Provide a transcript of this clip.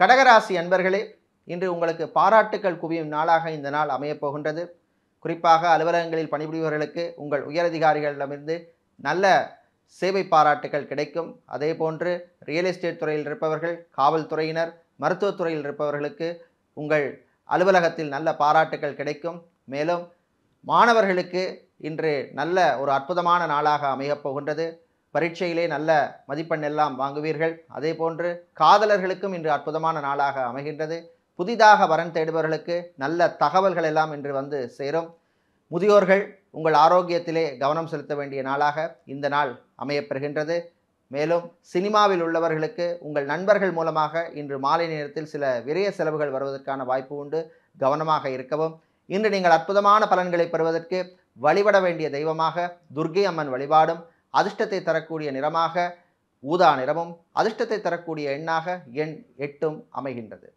கடகராசி அன்பர்களே இன்று உங்களுக்கு பாராட்டுக்கள் குவியும் நாளாக இந்த நாள் அமையப்போகின்றது குறிப்பாக அலுவலகங்களில் பணிபுரிபவர்களுக்கு உங்கள் உயரதிகாரிகளிடமிருந்து நல்ல சேவை பாராட்டுகள் கிடைக்கும் அதே போன்று ரியல் எஸ்டேட் துறையில் இருப்பவர்கள் காவல்துறையினர் மருத்துவத்துறையில் இருப்பவர்களுக்கு உங்கள் அலுவலகத்தில் நல்ல பாராட்டுகள் கிடைக்கும் மேலும் மாணவர்களுக்கு இன்று நல்ல ஒரு அற்புதமான நாளாக அமையப் போகின்றது பரீட்சையிலே நல்ல மதிப்பெண் எல்லாம் வாங்குவீர்கள் அதே போன்று காதலர்களுக்கும் இன்று அற்புதமான நாளாக அமைகின்றது புதிதாக வரன் தேடுபவர்களுக்கு நல்ல தகவல்கள் எல்லாம் இன்று வந்து சேரும் முதியோர்கள் உங்கள் ஆரோக்கியத்திலே கவனம் செலுத்த வேண்டிய நாளாக இந்த நாள் அமையப்பெறுகின்றது மேலும் சினிமாவில் உள்ளவர்களுக்கு உங்கள் நண்பர்கள் மூலமாக இன்று மாலை நேரத்தில் சில விரைய செலவுகள் வருவதற்கான வாய்ப்பு உண்டு கவனமாக இருக்கவும் இன்று நீங்கள் அற்புதமான பலன்களை பெறுவதற்கு வழிபட வேண்டிய தெய்வமாக துர்கை அம்மன் வழிபாடும் அதிர்ஷ்டத்தை தரக்கூடிய நிறமாக ஊதா நிறமும் அதிர்ஷ்டத்தை தரக்கூடிய எண்ணாக எண் எட்டும் அமைகின்றது